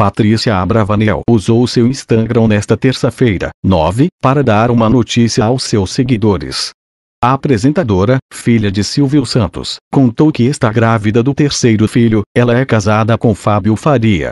Patrícia Abravanel usou seu Instagram nesta terça-feira, 9, para dar uma notícia aos seus seguidores. A apresentadora, filha de Silvio Santos, contou que está grávida do terceiro filho, ela é casada com Fábio Faria,